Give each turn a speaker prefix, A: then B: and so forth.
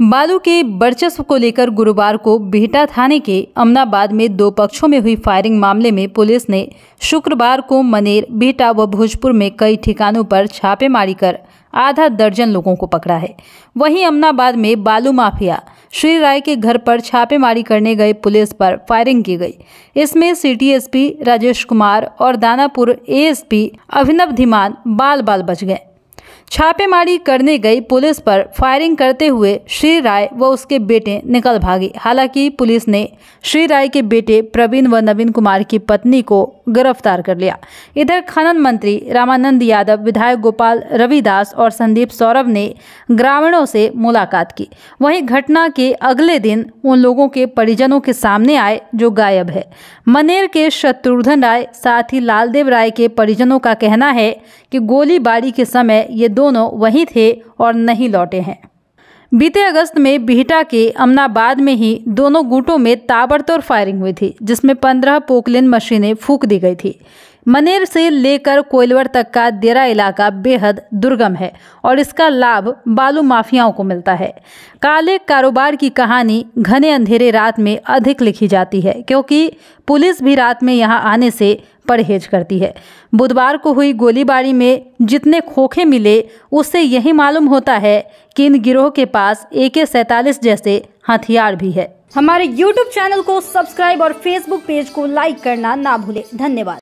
A: बालू के वर्चस्व को लेकर गुरुवार को बिहटा थाने के अमनाबाद में दो पक्षों में हुई फायरिंग मामले में पुलिस ने शुक्रवार को मनेर बिहटा व भोजपुर में कई ठिकानों पर छापेमारी कर आधा दर्जन लोगों को पकड़ा है वहीं अमनाबाद में बालू माफिया श्री राय के घर पर छापेमारी करने गए पुलिस पर फायरिंग की गई इसमें सिटी एसपी राजेश कुमार और दानापुर एएसपी अभिनव धीमान बाल बाल बच गए छापेमारी करने गई पुलिस पर फायरिंग करते हुए श्री राय व उसके बेटे निकल भागे हालांकि पुलिस ने श्री राय के बेटे प्रवीण व नवीन कुमार की पत्नी को गिरफ्तार कर लिया इधर खनन मंत्री रामानंद यादव विधायक गोपाल रविदास और संदीप सौरभ ने ग्रामीणों से मुलाकात की वहीं घटना के अगले दिन उन लोगों के परिजनों के सामने आए जो गायब है मनेर के शत्रुघ्न राय साथ ही लालदेव राय के परिजनों का कहना है कि गोलीबारी के समय ये दोनों वहीं थे और नहीं लौटे हैं बीते अगस्त में बिहटा के अमनाबाद में ही दोनों गुटों में ताबड़तोड़ फायरिंग हुई थी जिसमें पंद्रह पोकलिन मशीनें फूक दी गई थी मनेर से लेकर कोयलवर तक का देरा इलाका बेहद दुर्गम है और इसका लाभ बालू माफियाओं को मिलता है काले कारोबार की कहानी घने अंधेरे रात में अधिक लिखी जाती है क्योंकि पुलिस भी रात में यहाँ आने से परहेज करती है बुधवार को हुई गोलीबारी में जितने खोखे मिले उससे यही मालूम होता है कि इन गिरोह के पास ए के सैतालीस जैसे हथियार भी है हमारे YouTube चैनल को सब्सक्राइब और Facebook पेज को लाइक करना ना भूले धन्यवाद